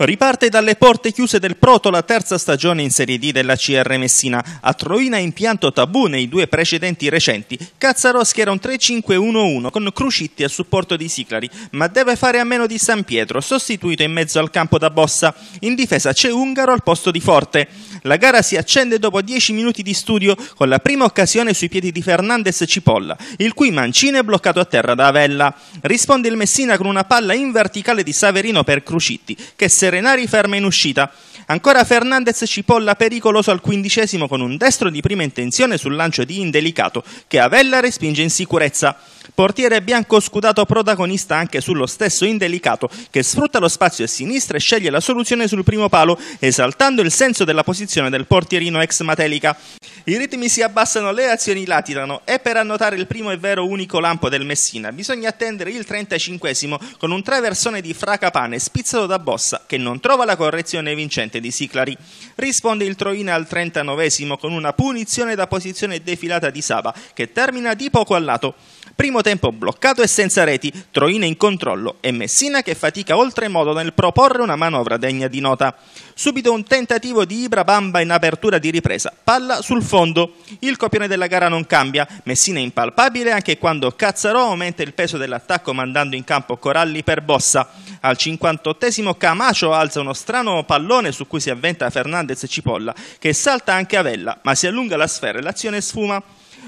Riparte dalle porte chiuse del Proto la terza stagione in Serie D della CR Messina. A Troina impianto tabù nei due precedenti recenti. Cazzaroschi era un 3-5-1-1 con Crucitti a supporto di Siclari, ma deve fare a meno di San Pietro, sostituito in mezzo al campo da Bossa. In difesa c'è Ungaro al posto di Forte. La gara si accende dopo 10 minuti di studio con la prima occasione sui piedi di Fernandez Cipolla, il cui mancino è bloccato a terra da Avella. Risponde il Messina con una palla in verticale di Saverino per Crucitti, che se Renari ferma in uscita. Ancora Fernandez cipolla pericoloso al quindicesimo con un destro di prima intenzione sul lancio di Indelicato che Avella respinge in sicurezza. Portiere bianco scudato protagonista anche sullo stesso indelicato che sfrutta lo spazio a sinistra e sceglie la soluzione sul primo palo, esaltando il senso della posizione del portierino ex Matelica. I ritmi si abbassano, le azioni latitano e per annotare il primo e vero unico lampo del Messina bisogna attendere il 35 con un traversone di Fracapane spizzato da Bossa che non trova la correzione vincente di Siclari. Risponde il Troina al 39 con una punizione da posizione defilata di Saba che termina di poco al lato. Primo tempo bloccato e senza reti, Troina in controllo e Messina che fatica oltremodo nel proporre una manovra degna di nota. Subito un tentativo di Ibra Bamba in apertura di ripresa, palla sul fondo. Il copione della gara non cambia, Messina è impalpabile anche quando Cazzarò aumenta il peso dell'attacco mandando in campo Coralli per Bossa. Al 58 Camacho alza uno strano pallone su cui si avventa Fernandez Cipolla, che salta anche a Vella, ma si allunga la sfera e l'azione sfuma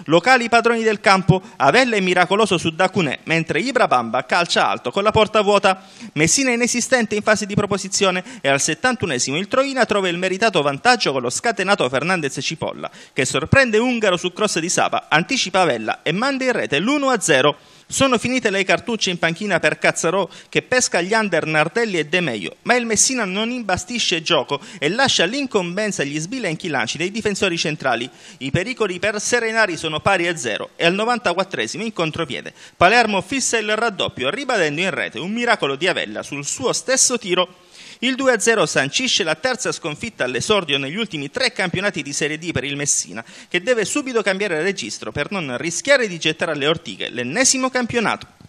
locali padroni del campo, Avella è miracoloso su Dacunè, mentre Ibra Bamba calcia alto con la porta vuota. Messina è inesistente in fase di proposizione e al 71esimo il Troina trova il meritato vantaggio con lo scatenato Fernandez Cipolla, che sorprende Ungaro su cross di Saba, anticipa Avella e manda in rete l'1-0. Sono finite le cartucce in panchina per Cazzarò che pesca gli under Nardelli e De Meio, ma il Messina non imbastisce gioco e lascia l'incombenza e gli sbilenchi lanci dei difensori centrali. I pericoli per Serenari sono pari a zero e al 94 in contropiede. Palermo fissa il raddoppio ribadendo in rete un miracolo di Avella sul suo stesso tiro il 2-0 sancisce la terza sconfitta all'esordio negli ultimi tre campionati di Serie D per il Messina, che deve subito cambiare registro per non rischiare di gettare alle ortiche l'ennesimo campionato.